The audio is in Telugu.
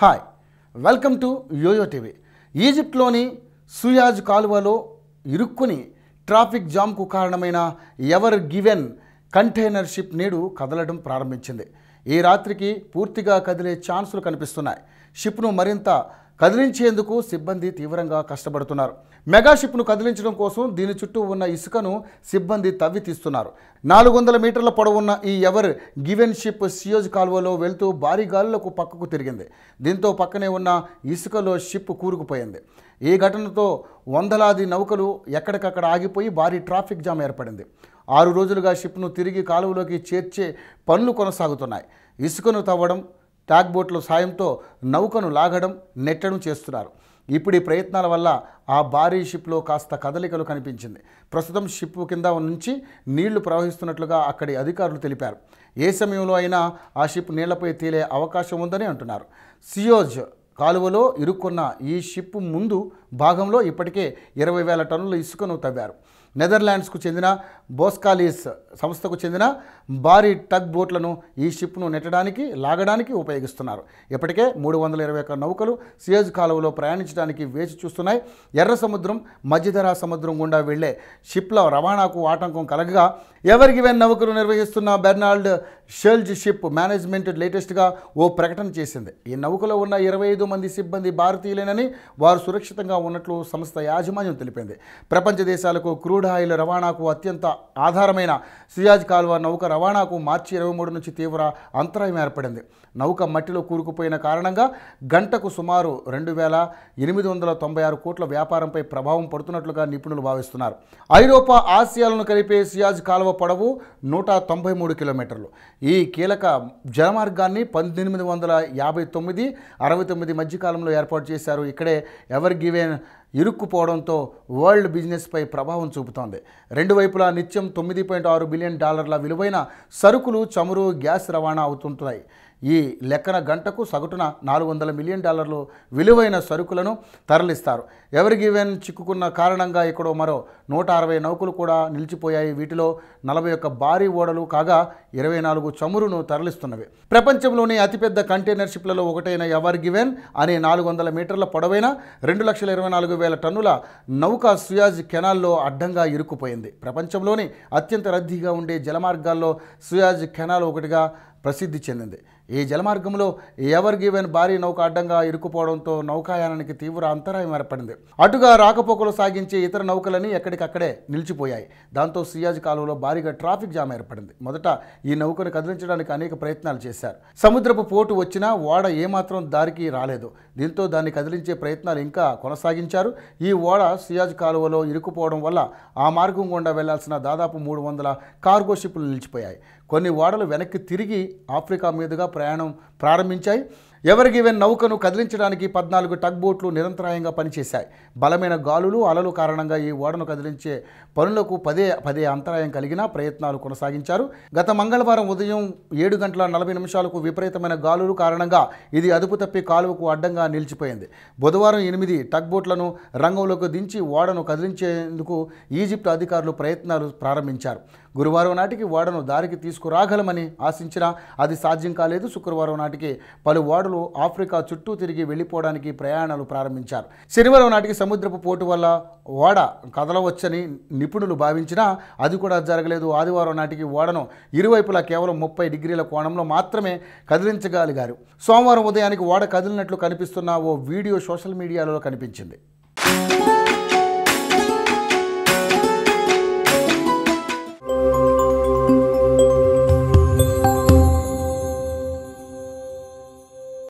hi welcome to YoYo TV ఈజిప్ట్లోని సుయాజ్ కాలువలో ఇరుక్కుని ట్రాఫిక్ జామ్కు కారణమైన ఎవర్ గివెన్ కంటైనర్ షిప్ నేడు కదలడం ప్రారంభించింది ఈ రాత్రికి పూర్తిగా కదిలే ఛాన్సులు కనిపిస్తున్నాయి షిప్ను మరింత కదిలించేందుకు సిబ్బంది తీవ్రంగా కష్టపడుతున్నారు మెగా షిప్ను కదిలించడం కోసం దీని చుట్టూ ఉన్న ఇసుకను సిబ్బంది తవ్వి తీస్తున్నారు నాలుగు వందల మీటర్ల పొడవున్న ఈ ఎవర్ గివెన్ షిప్ సియోజ్ కాల్వలో వెళ్తూ భారీ గాలులకు పక్కకు తిరిగింది దీంతో పక్కనే ఉన్న ఇసుకలో షిప్ కూరుకుపోయింది ఈ ఘటనతో వందలాది నౌకలు ఎక్కడికక్కడ ఆగిపోయి భారీ ట్రాఫిక్ జామ్ ఏర్పడింది ఆరు రోజులుగా షిప్ను తిరిగి కాలువలోకి చేర్చే పనులు కొనసాగుతున్నాయి ఇసుకను తవ్వడం ట్యాగ్ బోట్ల సాయంతో నౌకను లాగడం నెట్టడం చేస్తున్నారు ఇప్పుడు ఈ ప్రయత్నాల వల్ల ఆ భారీ షిప్లో కాస్త కదలికలు కనిపించింది ప్రస్తుతం షిప్ కింద నుంచి నీళ్లు ప్రవహిస్తున్నట్లుగా అక్కడి అధికారులు తెలిపారు ఏ సమయంలో అయినా ఆ షిప్ నీళ్లపై తేలే అవకాశం ఉందని అంటున్నారు సియోజ్ కాలువలో ఇరుక్కున్న ఈ షిప్ ముందు భాగంలో ఇప్పటికే ఇరవై వేల టన్నుల ఇసుకను తవ్వారు నెదర్లాండ్స్కు చెందిన బోస్కాలీస్ సంస్థకు చెందిన భారీ టగ్ బోట్లను ఈ షిప్ను నెట్టడానికి లాగడానికి ఉపయోగిస్తున్నారు ఇప్పటికే మూడు వందల ఇరవై ఒక్క నౌకలు సియాజ్ కాలువలో ప్రయాణించడానికి వేచి చూస్తున్నాయి ఎర్ర సముద్రం మధ్యధరా సముద్రం గుండా వెళ్లే షిప్ల రవాణాకు ఆటంకం కలగగా ఎవరికి వెన్ నౌకలు నిర్వహిస్తున్న బెర్నాల్డ్ షెల్జ్ షిప్ మేనేజ్మెంట్ లేటెస్ట్గా ఓ ప్రకటన చేసింది ఈ నౌకలో ఉన్న ఇరవై ఐదు మంది సిబ్బంది భారతీయులేనని వారు సురక్షితంగా ఉన్నట్లు సంస్థ యాజమాన్యం తెలిపింది ప్రపంచ దేశాలకు క్రూడ్ ఆయిల్ రవాణాకు అత్యంత ఆధారమైన సియాజ్ కాల్వ నౌక రవాణాకు మార్చి ఇరవై మూడు నుంచి తీవ్ర అంతరాయం ఏర్పడింది నౌక మట్టిలో కూరుకుపోయిన కారణంగా గంటకు సుమారు రెండు వేల ఎనిమిది వందల తొంభై ఆరు కోట్ల వ్యాపారంపై ప్రభావం పడుతున్నట్లుగా నిపుణులు భావిస్తున్నారు ఐరోపా ఆసియాలను కలిపే సియాజ్ కాలువ పొడవు నూట తొంభై మూడు కిలోమీటర్లు ఈ కీలక జలమార్గాన్ని పద్దెనిమిది వందల యాభై తొమ్మిది అరవై తొమ్మిది మధ్యకాలంలో ఏర్పాటు చేశారు ఇక్కడే ఎవర్ గివెన్ ఇరుక్కుపోవడంతో వరల్డ్ బిజినెస్పై ప్రభావం చూపుతోంది రెండు వైపులా నిత్యం తొమ్మిది పాయింట్ ఆరు బిలియన్ డాలర్ల విలువైన సరుకులు చమురు గ్యాస్ రవాణా అవుతుంటాయి ఈ లెక్కన గంటకు సగటున నాలుగు వందల మిలియన్ డాలర్లు విలువైన సరుకులను తరలిస్తారు ఎవరి గివెన్ చిక్కుకున్న కారణంగా ఇక్కడ మరో నూట అరవై నౌకలు కూడా నిలిచిపోయాయి వీటిలో నలభై ఒక్క భారీ ఓడలు కాగా ఇరవై నాలుగు చమురును తరలిస్తున్నవి ప్రపంచంలోనే అతిపెద్ద కంటైనర్ షిప్లలో ఒకటైన ఎవర్ గివెన్ అనే నాలుగు వందల మీటర్ల పొడవైన రెండు లక్షల ఇరవై నాలుగు వేల టన్నుల నౌక సుయాజ్ కెనాల్లో అడ్డంగా ఇరుక్కుపోయింది ప్రపంచంలోనే అత్యంత రద్దీగా ఉండే జలమార్గాల్లో సుయాజ్ కెనాల్ ఒకటిగా ప్రసిద్ధి చెందింది ఈ జలమార్గంలో ఎవర్ గివెన్ భారీ నౌక అడ్డంగా ఇరుక్కుపోవడంతో నౌకాయానానికి తీవ్ర అంతరాయం ఏర్పడింది అటుగా రాకపోకలు సాగించే ఇతర నౌకలన్నీ ఎక్కడికక్కడే నిలిచిపోయాయి దాంతో సియాజ్ కాలువలో భారీగా ట్రాఫిక్ జామ్ ఏర్పడింది మొదట ఈ నౌకను కదిలించడానికి అనేక ప్రయత్నాలు చేశారు సముద్రపు పోటు వచ్చినా ఓడ ఏమాత్రం దారికి రాలేదు దీంతో దాన్ని కదిలించే ప్రయత్నాలు ఇంకా కొనసాగించారు ఈ ఓడ సియాజ్ కాలువలో ఇరుక్కుపోవడం వల్ల ఆ మార్గం గుండా వెళ్లాల్సిన దాదాపు మూడు వందల కార్గో షిప్లు నిలిచిపోయాయి కొన్ని ఓడలు వెనక్కి తిరిగి ఆఫ్రికా మీదుగా ప్రయాణం ప్రారంభించాయి ఎవరికి గివెన్ నౌకను కదిలించడానికి పద్నాలుగు టగ్ బోట్లు నిరంతరాయంగా పనిచేశాయి బలమైన గాలులు అలలు కారణంగా ఈ ఓడను కదిలించే పనులకు పదే పదే అంతరాయం కలిగిన ప్రయత్నాలు కొనసాగించారు గత మంగళవారం ఉదయం ఏడు గంటల నలభై నిమిషాలకు విపరీతమైన గాలులు కారణంగా ఇది అదుపు తప్పి కాలువకు అడ్డంగా నిలిచిపోయింది బుధవారం ఎనిమిది టగ్ బోట్లను రంగంలోకి దించి ఓడను కదిలించేందుకు ఈజిప్ట్ అధికారులు ప్రయత్నాలు ప్రారంభించారు గురువారం నాటికి ఓడను దారికి తీసుకురాగలమని ఆశించినా అది సాధ్యం కాలేదు శుక్రవారం నాటికి పలు ఓడలు పౌరులు ఆఫ్రికా చుట్టూ తిరిగి వెళ్ళిపోవడానికి ప్రయాణాలు ప్రారంభించారు శనివారం నాటికి సముద్రపు పోటు వల్ల ఓడ కదలవచ్చని నిపుణులు భావించినా అది కూడా జరగలేదు ఆదివారం నాటికి ఓడను ఇరువైపులా కేవలం ముప్పై డిగ్రీల కోణంలో మాత్రమే కదిలించగలిగారు సోమవారం ఉదయానికి ఓడ కదిలినట్లు కనిపిస్తున్న ఓ వీడియో సోషల్ మీడియాలో కనిపించింది